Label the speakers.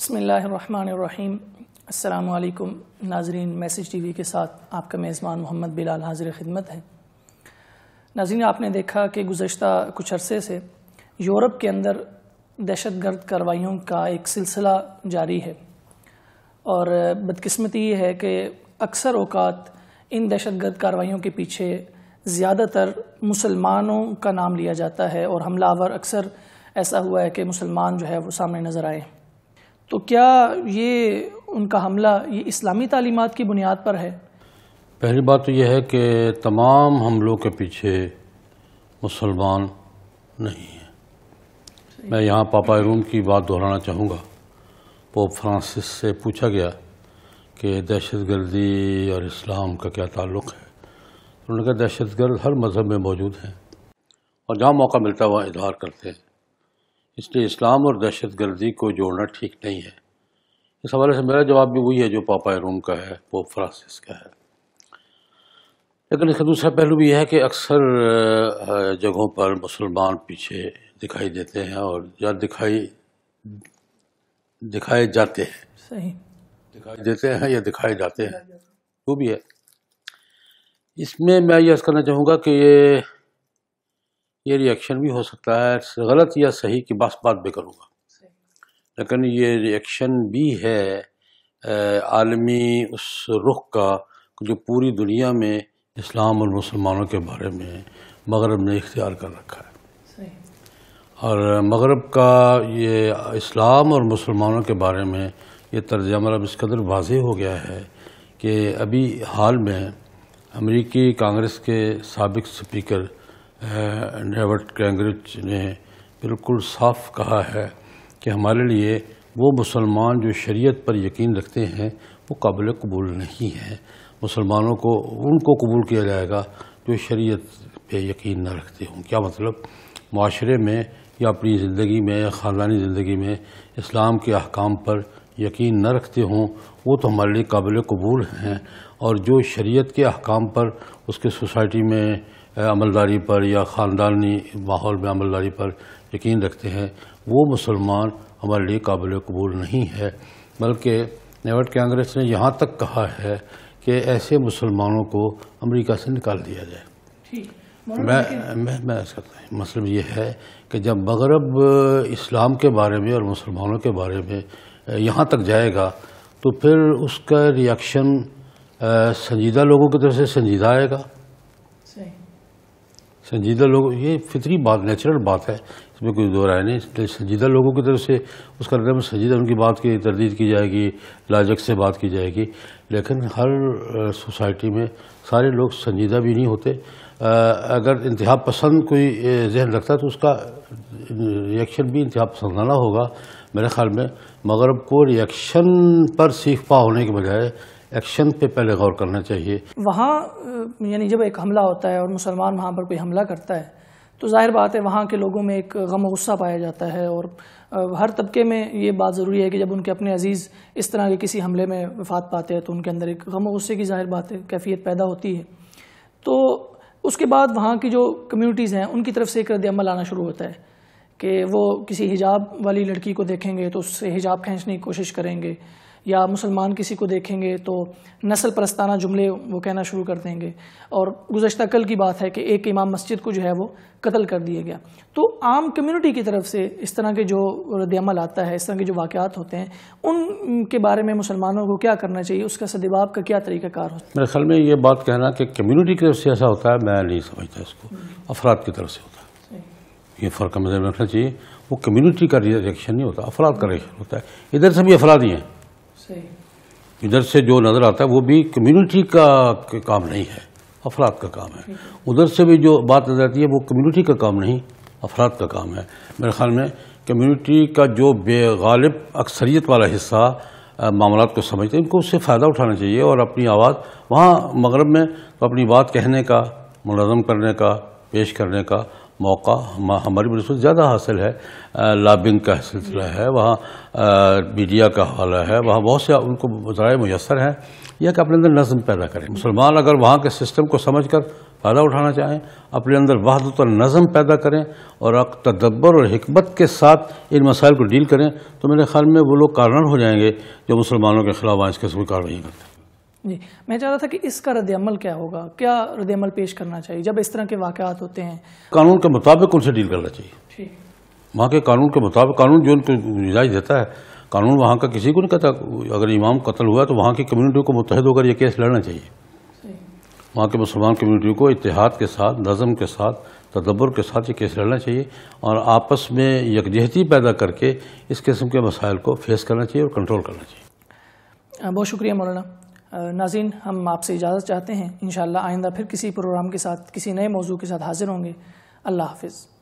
Speaker 1: बसमीम् अल्लाम नाजरीन message TV के साथ आपका मेज़बान मोहम्मद बिलाल हाजिर ख़िदमत है नाजरीन आपने देखा कि गुज्त कुछ अरसे से यूरोप के अंदर दहशत गर्द कार्रवाइयों का एक सिलसिला जारी है और बदकस्मती ये है कि अक्सर अवकात इन दहशत गर्द कार्रवाइयों के पीछे ज़्यादातर मुसलमानों का नाम लिया जाता है और हमलावर अक्सर ऐसा हुआ है कि मुसलमान जो है वो सामने नज़र आए हैं तो क्या ये उनका हमला ये इस्लामी तालीमत की बुनियाद पर है
Speaker 2: पहली बात तो यह है कि तमाम हमलों के पीछे मुसलमान नहीं है मैं यहाँ पापा रूम की बात दोहराना चाहूँगा पोप फ्रांसिस से पूछा गया कि दहशत गर्दी और इस्लाम का क्या ताल्लुक़ है उन्होंने कहा दहशत गर्द हर मज़हब में मौजूद हैं और जहाँ मौका मिलता है वहाँ इजहार करते हैं इसलिए इस्लाम और दहशत गर्दी को जोड़ना ठीक नहीं है इस हवाले से मेरा जवाब भी वही है जो पापा रोम का है पोप फ्रांसिस का है लेकिन इसका दूसरा पहलू भी है कि अक्सर जगहों पर मुसलमान पीछे दिखाई देते हैं और या दिखाई दिखाए जाते हैं दिखाई देते हैं या दिखाए जाते हैं वो भी है इसमें मैं ये करना चाहूँगा कि ये ये रिएक्शन भी हो सकता है गलत या सही की बस बात भी करूँगा लेकिन ये रिएक्शन भी है आलमी उस रुख का जो पूरी दुनिया में इस्लाम और मुसलमानों के बारे में मगरब ने इख्तियार कर रखा है और मगरब का ये इस्लाम और मुसलमानों के बारे में ये तर्जमल अब इस कदर वाज हो गया है कि अभी हाल में अमरीकी कांग्रेस के सबक स्पीकर डेवर्ट कैंग्रिज ने बिल्कुल साफ कहा है कि हमारे लिए वो मुसलमान जो शरीयत पर यकीन रखते हैं वो काबिल कबूल नहीं है मुसलमानों को उनको कबूल किया जाएगा जो शरीयत पे यकीन न रखते हों क्या मतलब माशरे में या अपनी ज़िंदगी में या ख़ानदानी ज़िंदगी में इस्लाम के अहकाम पर यकीन न रखते हों वो तो हमारे लिए काबिल कबूल हैं और जो शरीयत के अहकाम पर उसके सोसाइटी में अमलदारी पर या ख़ानदानी माहौल में अमलदारी पर यकीन रखते हैं वो मुसलमान हमारे लिए काबिल कबूल नहीं है बल्कि नेवट कांग्रेस ने यहाँ तक कहा है कि ऐसे मुसलमानों को अमेरिका से निकाल दिया जाए मैं मैं मैं करता हूँ मतलब ये है कि जब मगरब इस्लाम के बारे में और मुसलमानों के बारे में यहाँ तक जाएगा तो फिर उसका रिएक्शन संजीदा लोगों की तरफ से संजीदा आएगा संजीदा लोग ये फितरी बात नेचुरल बात है इसमें कोई दो राय नहीं संजीदा लोगों की तरफ से उसका रकम मतलब संजीदा उनकी बात की तरदीद की जाएगी लाजक से बात की जाएगी लेकिन हर सोसाइटी में सारे लोग संजीदा भी नहीं होते आ, अगर इंतहा पसंद कोई जहन रखता है तो उसका रिएक्शन भी इंतहा पसंदाना होगा मेरे ख्याल में मगरब को रिएक्शन पर सीख पा होने के बजाय एक्शन पे पहले गौर करना चाहिए
Speaker 1: वहाँ यानी जब एक हमला होता है और मुसलमान वहाँ पर कोई हमला करता है तो जाहिर बात है वहाँ के लोगों में एक गम गुस्सा पाया जाता है और हर तबके में ये बात ज़रूरी है कि जब उनके अपने अजीज़ इस तरह के किसी हमले में वफात पाते हैं तो उनके अंदर एक गम गुस्से की जाहिर बात है कैफियत पैदा होती है तो उसके बाद वहाँ की जो कम्यूनिटीज़ हैं उनकी तरफ से एक रद्दमल आना शुरू होता है कि वो किसी हिजाब वाली लड़की को देखेंगे तो उससे हिजाब खींचने की कोशिश करेंगे या मुसलमान किसी को देखेंगे तो नस्ल परस्ताना जुमले वो कहना शुरू कर देंगे और गुजशत कल की बात है कि एक इमाम मस्जिद को जो है वो कत्ल कर दिया गया तो आम कम्युनिटी की तरफ से इस तरह के जो रद्दमल आता है इस तरह के जो वाक़ात होते हैं उनके बारे में मुसलमानों को क्या करना चाहिए उसका सदबाब का क्या तरीक़ाकार होता
Speaker 2: है मेरे ख्याल में ये बात कहना कि कम्यूनिटी की तरफ से ऐसा होता है मैं नहीं समझता इसको अफराद की तरफ से होता है ये फ़र्क में रखना चाहिए वो कम्यूनिटी का रिएक्शन नहीं होता अफराद का रिएक्शन होता है इधर से भी अफराद ही हैं इधर से जो नज़र आता है वो भी कम्युनिटी का काम नहीं है अफराद का काम है उधर से भी जो बात नज़र आती है वो कम्युनिटी का काम नहीं अफराद का काम है मेरे ख्याल में कम्युनिटी का जो बेगालिब अक्सरियत वाला हिस्सा मामला को समझते हैं उनको उससे फ़ायदा उठाना चाहिए और अपनी आवाज़ वहाँ मगरब में तो अपनी बात कहने का मुलाजम करने का पेश करने का मौका हम, हमारी बनस्बत ज़्यादा हासिल है लाबिंग का सिलसिला है वहाँ मीडिया का हवाला है वहाँ बहुत से उनको जराए मैसर हैं यह कि अपने अंदर नज़म पैदा करें मुसलमान अगर वहाँ के सिस्टम को समझ कर फ़ायदा उठाना चाहें अपने अंदर वहदत और नज़म पैदा करें और तदब्बर और हमत के साथ इन मसाइल को डील करें तो मेरे ख्याल में वो लोग कारनर हो जाएंगे जो मुसलमानों के खिलाफ आज किस्म कार्रवाई करते हैं
Speaker 1: जी मैं चाह रहा था कि इसका रद्दमल क्या होगा क्या रद्दमल पेश करना चाहिए जब इस तरह के वाकत होते हैं
Speaker 2: कानून के मुताबिक उनसे डील करना चाहिए ठीक वहाँ के कानून के मुताबिक कानून जो उनको गुंजाइश देता है कानून वहाँ का किसी को नहीं कहता अगर इमाम कत्ल हुआ तो वहाँ की कम्युनिटी को मुतहद होकर यह केस लड़ना चाहिए वहाँ के मुसलमान कम्युनिटी को इतिहाद के साथ नज़म के साथ तदब्बर के साथ ये केस लड़ना चाहिए और आपस में यकजहती पैदा करके इस किस्म के मसाइल को फेस करना चाहिए और कंट्रोल करना चाहिए
Speaker 1: हाँ, बहुत शुक्रिया मौलाना नाजिन हम आपसे इजाज़त चाहते हैं इन आइंदा फिर किसी प्रोग्राम के साथ किसी नए मौजू के साथ हाज़िर होंगे अल्लाह हाफिज़